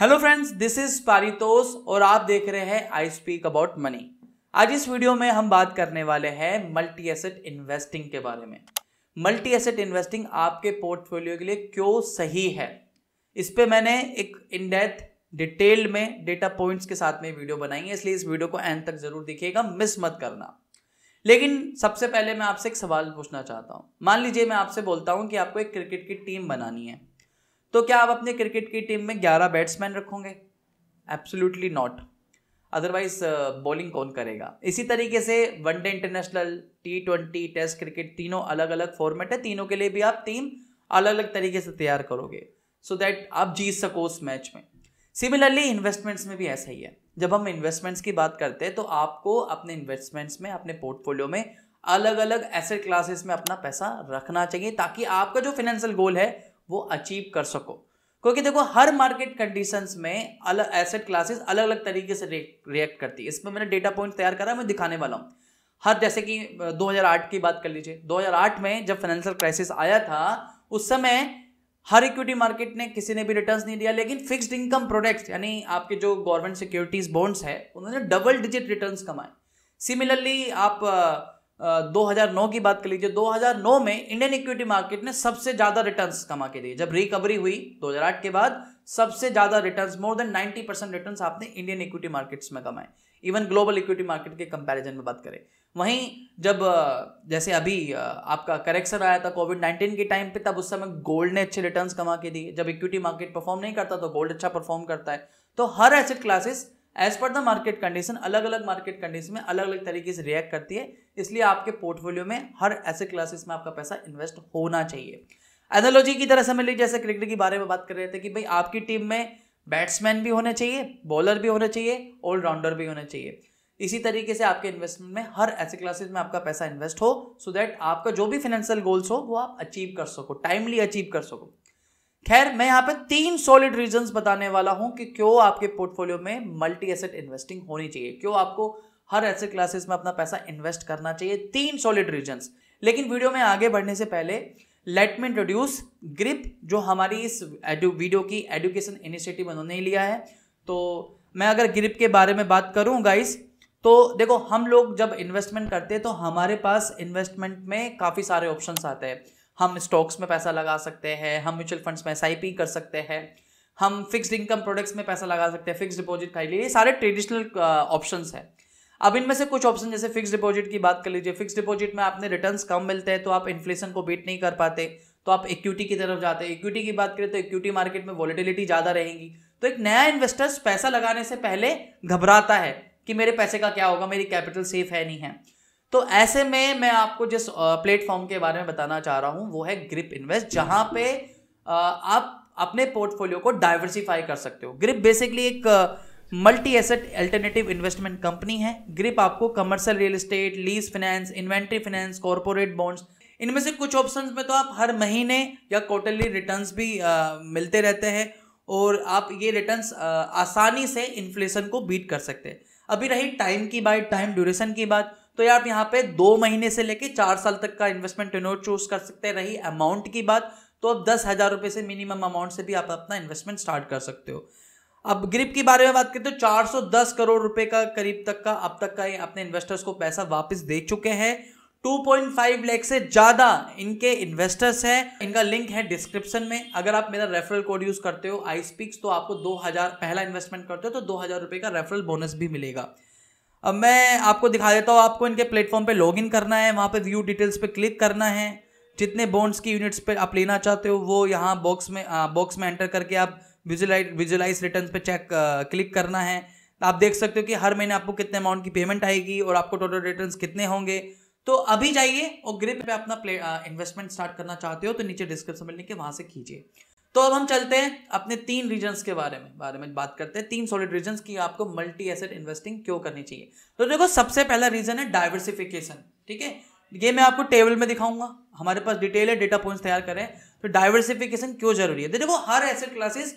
Hello friends this is Paritosh और आप देख रहे हैं आई स्पीक अबाउट मनी आज इस वीडियो में हम बात करने वाले हैं मल्टी एसेट इन्वेस्टिंग के बारे में मल्टी एसेट इन्वेस्टिंग आपके पोर्टफोलियो के लिए क्यों सही है इस पर मैंने एक इनडेथ डिटेल में डेटा पॉइंट्स के साथ में वीडियो बनाई है इसलिए इस वीडियो को एंड तक जरूर दिखेगा मिस मत करना लेकिन सबसे पहले मैं आपसे एक सवाल पूछना चाहता हूँ मान लीजिए मैं आपसे बोलता हूँ कि आपको एक क्रिकेट की टीम बनानी है तो क्या आप अपने क्रिकेट की टीम में ग्यारह बैट्समैन रखोगे एब्सोल्युटली नॉट अदरवाइज बॉलिंग कौन करेगा इसी तरीके से one day international T twenty test cricket तीनों अलग अलग फॉर्मेट है तीनों के लिए भी आप टीम अलग अलग तरीके से तैयार करोगे सो so दैट आप जीत सको उस मैच में सिमिलरली इन्वेस्टमेंट्स में भी ऐसा ही है जब हम इन्वेस्टमेंट्स की बात करते हैं तो आपको अपने इन्वेस्टमेंट्स में अपने पोर्टफोलियो में अलग अलग एसेट क्लासेस में अपना पैसा रखना चाहिए ताकि आपका जो फाइनेंशियल गोल है वो अचीव कर सको क्योंकि देखो हर मार्केट कंडीशंस में अलग एसेट क्लासेस अलग अलग तरीके से रिएक्ट करती है इसमें मैंने डेटा पॉइंट तैयार करा मैं दिखाने वाला हूँ हर जैसे कि 2008 की बात कर लीजिए 2008 में जब फाइनेंशियल क्राइसिस आया था उस समय हर इक्विटी मार्केट ने किसी ने भी रिटर्न्स नहीं दिया लेकिन फिक्स्ड इनकम प्रोडक्ट्स यानी आपके जो गवर्नमेंट सिक्योरिटीज बॉन्ड्स है उन्होंने डबल डिजिट रिटर्न्स कमाए सिमिलरली आप 2009 की बात कर लीजिए 2009 में इंडियन इक्विटी मार्केट ने सबसे ज़्यादा रिटर्न कमा के दिए जब रिकवरी हुई 2008 के बाद सबसे ज़्यादा return more than 90 percent return आपने इंडियन इक्विटी मार्केट्स में कमाए इवन ग्लोबल इक्विटी मार्केट के कंपैरिजन में बात करें वहीं जब जैसे अभी आपका करेक्शन आया था कोविड नाइन्टीन के टाइम पे तब उस समय गोल्ड ने अच्छे रिटर्न्स कमा के दिए जब इक्विटी मार्केट परफॉर्म नहीं करता तो गोल्ड अच्छा परफॉर्म करता है तो हर asset classes as per the market condition अलग अलग मार्केट कंडीशन में अलग अलग तरीके से रिएक्ट करती है इसलिए आपके पोर्टफोलियो में हर ऐसे क्लासेस में आपका पैसा इन्वेस्ट होना चाहिए एनोलॉजी की तरह समझ लीजिए जैसे क्रिकेट के बारे में बात कर रहे थे कि भाई आपकी टीम में बैट्समैन भी होने चाहिए बॉलर भी होने चाहिए ऑलराउंडर भी होने चाहिए इसी तरीके से आपके इन्वेस्टमेंट में हर ऐसे क्लासेस में आपका पैसा इन्वेस्ट हो सो so दैट आपका जो भी फाइनेंशियल गोल्स हो वो आप अचीव कर सको टाइमली अचीव कर सको खैर मैं यहां पे तीन सॉलिड रीजंस बताने वाला हूं कि क्यों आपके पोर्टफोलियो में मल्टी एसेट इन्वेस्टिंग होनी चाहिए क्यों आपको हर एसेट क्लासेस में अपना पैसा इन्वेस्ट करना चाहिए तीन सॉलिड रीजंस लेकिन वीडियो में आगे बढ़ने से पहले लेट मी इंट्रोड्यूस ग्रिप जो हमारी इस वीडियो की एडुकेशन इनिशिएटिव उन्होंने लिया है तो मैं अगर ग्रिप के बारे में बात करूं गाइस तो देखो हम लोग जब इन्वेस्टमेंट करते हैं तो हमारे पास इन्वेस्टमेंट में काफ़ी सारे ऑप्शंस आते हैं हम स्टॉक्स में पैसा लगा सकते हैं हम म्यूचुअल फंड्स में एस कर सकते हैं हम फिक्स्ड इनकम प्रोडक्ट्स में पैसा लगा सकते हैं फिक्स डिपॉजिट खरीद लीजिए ये सारे ट्रेडिशनल ऑप्शन है अब इनमें से कुछ ऑप्शन जैसे फिक्स डिपॉजिट की बात कर लीजिए फिक्स डिपॉजिट में आपने रिटर्न कम मिलते हैं तो आप इन्फ्लेशन को बीट नहीं कर पाते तो आप इक्विटी की तरफ जाते हैं इक्विटी की बात करें तो इक्विटी मार्केट में वॉलिटिलिटी ज़्यादा रहेगी तो एक नया इन्वेस्टर्स पैसा लगाने से पहले घबराता है कि मेरे पैसे का क्या होगा मेरी कैपिटल सेफ है नहीं है तो ऐसे में मैं आपको जिस प्लेटफॉर्म के बारे में बताना चाह रहा हूं वो है ग्रिप इन्वेस्ट जहां पे आप अपने पोर्टफोलियो को डाइवर्सिफाई कर सकते हो ग्रिप बेसिकली एक multi asset alternative investment company है ग्रिप आपको commercial real estate lease finance inventory finance corporate bonds इनमें से कुछ ऑप्शन में तो आप हर महीने या क्वार्टरली रिटर्न भी आ, मिलते रहते हैं और आप ये रिटर्न आसानी से इन्फ्लेशन को बीट कर सकते हैं अभी रही टाइम की बात टाइम ड्यूरेशन की बात तो यार आप यहाँ पे दो महीने से लेके चार साल तक का इन्वेस्टमेंट टेनोर चूज कर सकते हैं रही अमाउंट की बात तो अब दस हज़ार रुपये से मिनिमम अमाउंट से भी आप अपना इन्वेस्टमेंट स्टार्ट कर सकते हो अब ग्रिप के बारे में बात करते तो चार सौ दस करोड़ रुपए का करीब तक का अब तक का अपने इन्वेस्टर्स को पैसा वापस दे चुके हैं 2.5 लाख से ज़्यादा इनके इन्वेस्टर्स हैं इनका लिंक है डिस्क्रिप्शन में अगर आप मेरा रेफरल कोड यूज़ करते हो आई स्पीक्स तो आपको 2000 पहला इन्वेस्टमेंट करते हो तो हजार रुपए का रेफरल बोनस भी मिलेगा अब मैं आपको दिखा देता हूँ आपको इनके प्लेटफॉर्म पे लॉगिन करना है वहाँ पे व्यू डिटेल्स पे क्लिक करना है जितने बॉन्ड्स की यूनिट्स पे आप लेना चाहते हो वो यहाँ बॉक्स में बॉक्स में एंटर करके आप विजुलाइज विजुलाइज रिटर्न पे चेक क्लिक करना है आप देख सकते हो कि हर महीने आपको कितने अमाउंट की पेमेंट आएगी और आपको टोटल रिटर्न कितने होंगे तो अभी जाइए और ग्रिप पे अपना इन्वेस्टमेंट स्टार्ट करना चाहते हो तो नीचे डिस्क्रिप्शन में लिख के वहाँ से खींचिए तो अब हम चलते हैं अपने तीन रीजन्स के बारे में बारे में बात करते हैं तीन सॉलिड रीजन्स की आपको मल्टी एसेट इन्वेस्टिंग क्यों करनी चाहिए तो देखो सबसे पहला रीजन है डाइवर्सिफिकेशन ठीक है ये मैं आपको टेबल में दिखाऊंगा हमारे पास डिटेल है डेटा पॉइंट्स तैयार करें तो डाइवर्सिफिकेशन क्यों जरूरी है देखो हर एसेट क्लासेस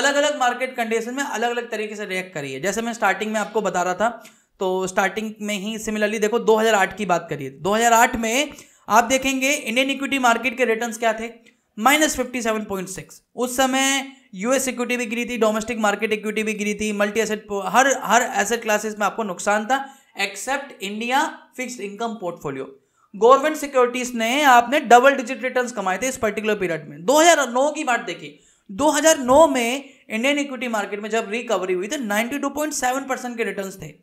अलग अलग मार्केट कंडीशन में अलग अलग तरीके से रिएक्ट करी है जैसे मैं स्टार्टिंग में आपको बता रहा था तो स्टार्टिंग में ही सिमिलरली देखो 2008 की बात करिए 2008 में आप देखेंगे इंडियन इक्विटी मार्केट के रिटर्न्स क्या थे minus fifty seven point six उस समय यूएस इक्विटी भी गिरी थी डोमेस्टिक मार्केट इक्विटी भी गिरी थी मल्टी एसेट हर हर एसेट क्लासेस में आपको नुकसान था except India fix income portfolio government securities ने आपने डबल डिजिट रिटर्न कमाए थे इस पर्टिकुलर पीरियड में 2009 की बात देखिए 2009 में इंडियन इक्विटी मार्केट में जब रिकवरी हुई पॉइंट सेवन परसेंट के रिटर्न थे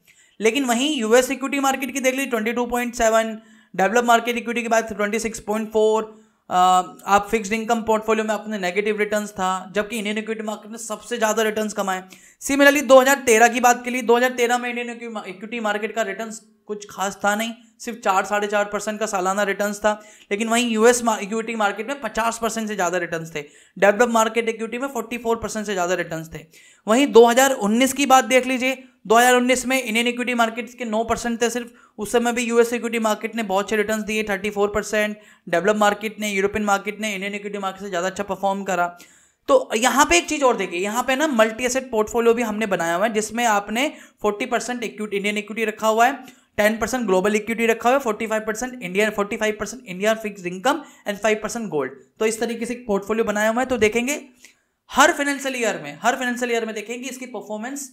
लेकिन वहीं यूएस इक्विटी मार्केट की देख ली twenty two point seven develop market equity की बात ट्वेंटी सिक्स पॉइंट फोर आप फिक्स्ड इनकम पोर्टफोलियो में अपने नेगेटिव रिटर्न्स था जबकि इंडियन इक्विटी मार्केट में सबसे ज़्यादा रिटर्न्स कमाए सिमिलरली 2013 की बात के लिए 2013 में इंडियन इक्विटी मार्केट का रिटर्न्स कुछ खास था नहीं सिर्फ चार साढ़े चार परसेंट का सालाना रिटर्न था लेकिन वहीं यूएस इक्विटी मार्केट में पचास परसेंट से ज़्यादा रिटर्न थे डेवलप मार्केट इक्विटी में फोर्टी फोर परसेंट से ज़्यादा रिटर्न थे वहीं 2019 की बात देख लीजिए 2019 में इंडियन इक्विटी मार्केट के नौ परसेंट थे सिर्फ उस समय भी यूएस इक्विटी मार्केट ने बहुत अच्छे रिटर्न दिए फोर परसेंट डेवलप मार्केट ने यूरोपियन मार्केट ने इंडियन इक्विटी मार्केट से ज़्यादा अच्छा परफॉर्म करा तो यहाँ पे एक चीज़ और देखिए यहाँ पे ना मल्टी एसेट पोर्टफोलियो भी हमने बनाया हुआ है जिसमें आपने 40 परसेंट इक्विटी इंडियन इक्विटी रखा हुआ है टेन परसेंट ग्लोबल इक्विटी रखा हुआ है forty five percent Indian forty five percent Indian fix income and five percent gold तो इस तरीके से एक पोर्टफोलियो बनाया हुआ है तो देखेंगे हर फाइनेंशियल ईयर में हर फाइनेंशियल ईयर में देखेंगे इसकी परफॉर्मेंस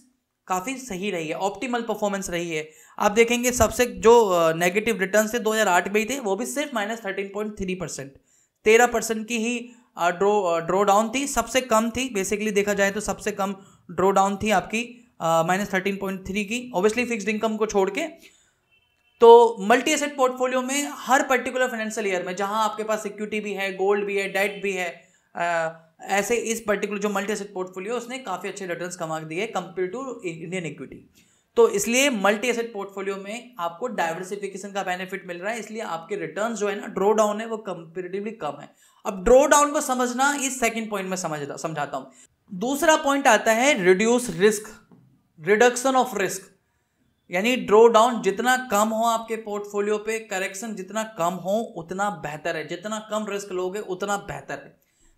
काफ़ी सही रही है ऑप्टिमल परफॉर्मेंस रही है आप देखेंगे सबसे जो नेगेटिव रिटर्न थे आठ में ही थे वो भी सिर्फ minus thirteen point three percent तेरह परसेंट की ही ड्रो ड्रो डाउन थी सबसे कम थी बेसिकली देखा जाए तो सबसे कम ड्रो डाउन थी आपकी माइनस थर्टीन पॉइंट थ्री की ऑब्वियसली फिक्स्ड इनकम को छोड़ के तो मल्टी एसेट पोर्टफोलियो में हर पर्टिकुलर फाइनेंशियल ईयर में जहां आपके पास सिक्योरिटी भी है गोल्ड भी है डेट भी है आ, ऐसे इस पर्टिकुलर जो मल्टी एसेट पोर्टफोलियो उसने काफ़ी अच्छे रिटर्न कमा दिए कंपेयर टू इंडियन इक्विटी तो इसलिए मल्टी एसेट पोर्टफोलियो में आपको डाइवर्सिफिकेशन का बेनिफिट मिल रहा है इसलिए आपके रिटर्न जो है ना ड्रो डाउन है वो कंपेरेटिवली कम है अब ड्रो डाउन को समझना इस सेकंड पॉइंट में समझ समझाता हूं दूसरा पॉइंट आता है reduce risk reduction of risk यानी ड्रो डाउन जितना कम हो आपके पोर्टफोलियो पे करेक्शन जितना कम हो उतना बेहतर है जितना कम रिस्क लोगे उतना बेहतर है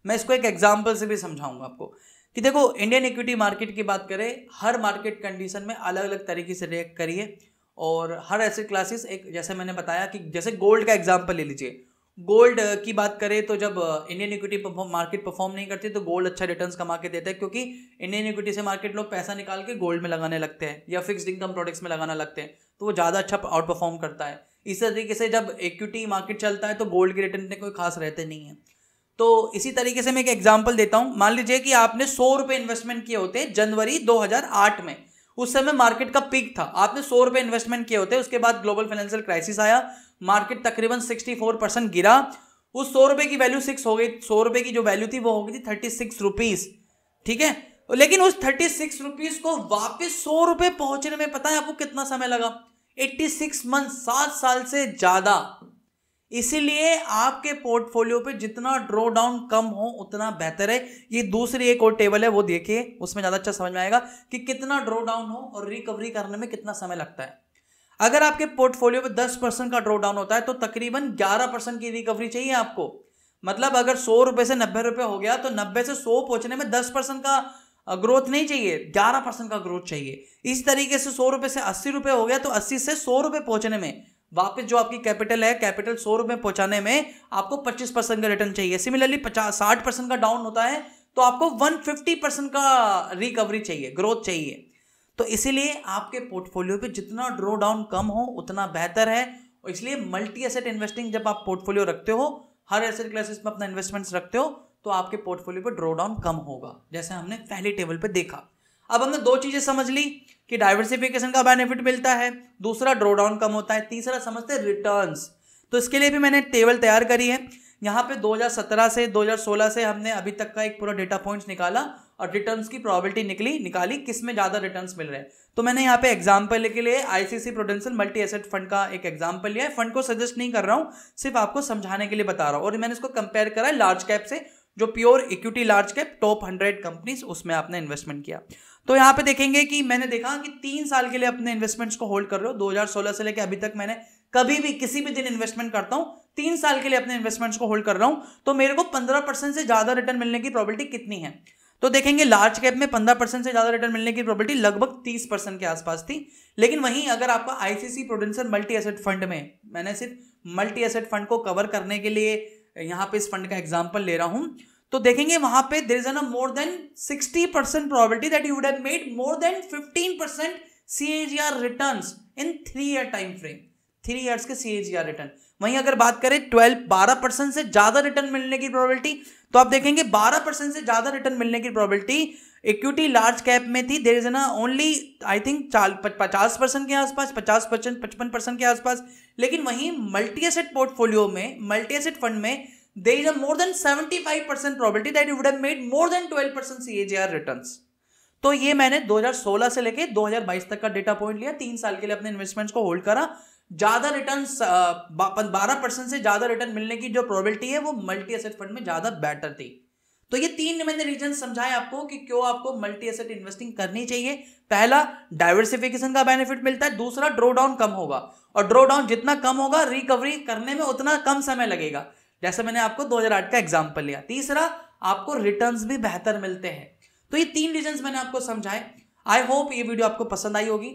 मैं इसको एक एग्जाम्पल से भी समझाऊंगा आपको कि देखो इंडियन इक्विटी मार्केट की बात करें हर मार्केट कंडीशन में अलग अलग तरीके से रिएक्ट करिए और हर ऐसे क्लासेस एक जैसे मैंने बताया कि जैसे गोल्ड का एग्जाम्पल ले लीजिए गोल्ड uh, की बात करें तो जब इंडियन इक्विटी मार्केट परफॉर्म नहीं करती तो गोल्ड अच्छा रिटर्न कमा के देता है क्योंकि इंडियन इक्विटी से मार्केट लोग पैसा निकाल के गोल्ड में लगाने लगते हैं या फिक्स्ड इनकम प्रोडक्ट्स में लगाना लगते हैं तो वो ज़्यादा अच्छा आउट परफॉर्म करता है इसी तरीके से जब इक्विटी मार्केट चलता है तो गोल्ड के रिटर्न कोई खास रहते नहीं है तो इसी तरीके से मैं एक एग्जाम्पल देता हूँ मान लीजिए कि आपने सौ रुपये इन्वेस्टमेंट किए होते जनवरी दो में उस समय मार्केट का पिक था आपने सौ रुपए इन्वेस्टमेंट किए होते उसके बाद ग्लोबल फाइनेंशियल क्राइसिस आया मार्केट तकरीबन सिक्सटी फोर परसेंट गिरा उस सौ रुपए की वैल्यू सिक्स हो गई सौ रुपए की जो वैल्यू थी वो हो गई थी थर्टी सिक्स रुपीज़ ठीक है लेकिन उस थर्टी सिक्स रुपीज़ को वापस सौ रुपए पहुंचने में पता है आपको कितना समय लगा एट्टी सिक्स मंथ सात साल से ज़्यादा इसीलिए आपके पोर्टफोलियो पे जितना ड्रॉ डाउन कम हो उतना बेहतर है ये दूसरी एक और टेबल है वो देखिए उसमें ज़्यादा अच्छा समझ में आएगा कि कितना ड्रॉ डाउन हो और रिकवरी करने में कितना समय लगता है अगर आपके पोर्टफोलियो पे दस परसेंट का ड्रॉ डाउन होता है तो तकरीबन ग्यारह परसेंट की रिकवरी चाहिए आपको मतलब अगर सौ रुपए से नब्बे रुपए हो गया तो नब्बे से सौ पहुंचने में दस परसेंट का ग्रोथ नहीं चाहिए ग्यारह परसेंट का ग्रोथ चाहिए इस तरीके से सौ रुपए से अस्सी रुपए हो गया तो अस्सी से सौ रुपए पहुंचने में वापस जो आपकी कैपिटल है कैपिटल सौ रुपए पहुंचाने में आपको पच्चीस परसेंट का रिटर्न चाहिए सिमिलरली पचास साठ परसेंट का डाउन होता है तो आपको वन फिफ्टी परसेंट का रिकवरी चाहिए ग्रोथ चाहिए तो इसीलिए आपके पोर्टफोलियो पे जितना ड्रो डाउन कम हो उतना बेहतर है और इसलिए मल्टी एसेट इन्वेस्टिंग जब आप पोर्टफोलियो रखते हो हर एसेट क्लासेस में अपना इन्वेस्टमेंट्स रखते हो तो आपके पोर्टफोलियो पर ड्रो डाउन कम होगा जैसे हमने पहले टेबल पर देखा अब हमने दो चीज़ें समझ ली कि डाइवर्सिफिकेशन का बेनिफिट मिलता है दूसरा ड्रोडाउन कम होता है तीसरा समझते रिटर्न तो इसके लिए भी मैंने टेबल तैयार करी है यहाँ पे 2017 से 2016 से हमने अभी तक का एक पूरा डेटा पॉइंट्स निकाला और रिटर्न्स की प्रोबेबिलिटी निकली निकाली किस में ज़्यादा रिटर्न्स मिल रहे हैं तो मैंने यहाँ पे एग्जाम्पल के लिए ICICI Prudential multi asset fund का एक एग्जाम्पल लिया है फंड को सजेस्ट नहीं कर रहा हूँ सिर्फ आपको समझाने के लिए बता रहा हूँ और मैंने इसको कंपेयर करा है लार्ज कैप से जो pure equity large cap top hundred companies उसमें आपने इन्वेस्टमेंट किया तो यहां पे देखेंगे कि मैंने देखा कि तीन साल के लिए अपने इन्वेस्टमेंट्स को होल्ड कर रहे हो 2016 से लेकर अभी तक मैंने कभी भी किसी भी दिन इन्वेस्टमेंट करता हूँ तीन साल के लिए अपने इन्वेस्टमेंट्स को होल्ड कर रहा हूं तो मेरे को पंद्रह परसेंट से ज़्यादा रिटर्न मिलने की प्रॉबिलिटी कितनी है तो देखेंगे लार्ज कैप में पंद्रह परसेंट से ज़्यादा रिटर्न मिलने की प्रॉपर्टी लगभग तीस परसेंट के आसपास थी लेकिन वहीं अगर आपका ICICI Prudential multi asset fund में मैंने सिर्फ मल्टी एसेट फंड को कवर करने के लिए यहाँ पे इस फंड का एग्जाम्पल ले रहा हूं तो देखेंगे वहां पे there is an more than sixty percent probability that you would have made more than fifteen percent C A R return in three year time frame three years के सी ए आर रिटर्न वहीं अगर बात करें twelve बारह percent से ज्यादा return मिलने की प्रॉबिलिटी तो आप देखेंगे बारह परसेंट से ज्यादा रिटर्न मिलने की प्रॉबिलिटी इक्विटी लार्ज कैप में थी देर इज ना ओनली आई थिंक पचास परसेंट के आसपास पचास परसेंट पचपन परसेंट के आसपास लेकिन वहीं मल्टी एसेट पोर्टफोलियो में मल्टी एसेट फंड में there is a more than 75% probability that you would have made more than 12% CAGR returns. तो ये मैंने 2016 से लेके 2022 तक का डेटा पॉइंट लिया तीन साल के लिए अपने इन्वेस्टमेंट्स को होल्ड करा ज्यादा रिटर्न बारह परसेंट से ज्यादा रिटर्न मिलने की जो प्रोबेबिलिटी है वो मल्टी एसेट फंड में ज्यादा बेटर थी तो ये तीन मैंने रीजन समझाए आपको कि क्यों आपको मल्टी एसेट इन्वेस्टिंग करनी चाहिए पहला डाइवर्सिफिकेशन का बेनिफिट मिलता है दूसरा ड्रॉ डाउन कम होगा और ड्रॉ डाउन जितना कम होगा रिकवरी करने में उतना कम समय लगेगा जैसे मैंने आपको 2008 का एग्जाम्पल लिया तीसरा आपको रिटर्न्स भी बेहतर मिलते हैं तो ये तीन रीजन मैंने आपको समझाए आई होप ये वीडियो आपको पसंद आई होगी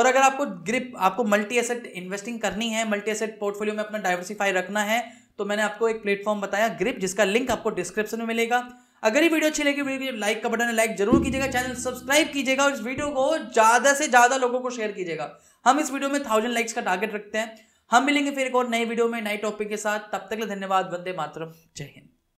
और अगर आपको ग्रिप आपको मल्टी एसेट इन्वेस्टिंग करनी है मल्टी एसेट पोर्टफोलियो में अपना डाइवर्सिफाई रखना है तो मैंने आपको एक प्लेटफॉर्म बताया ग्रिप जिसका लिंक आपको डिस्क्रिप्शन में मिलेगा अगर ये वीडियो अच्छी लगी वीडियो लाइक का बटन है लाइक जरूर कीजिएगा चैनल सब्सक्राइब कीजिएगा और इस वीडियो को ज़्यादा से ज़्यादा लोगों को शेयर कीजिएगा हम इस वीडियो में थाउजेंड लाइक्स का टारगेट रखते हैं हम मिलेंगे फिर एक और नए वीडियो में नए टॉपिक के साथ तब तक धन्यवाद वंदे मातरम जय हिंद